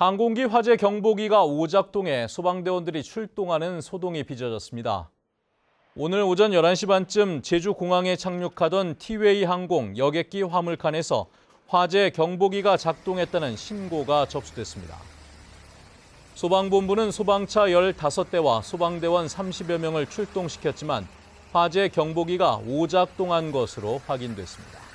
항공기 화재 경보기가 오작동해 소방대원들이 출동하는 소동이 빚어졌습니다. 오늘 오전 11시 반쯤 제주 공항에 착륙하던 티웨이 항공 여객기 화물칸에서 화재 경보기가 작동했다는 신고가 접수됐습니다. 소방본부는 소방차 15대와 소방대원 30여 명을 출동시켰지만 화재 경보기가 오작동한 것으로 확인됐습니다.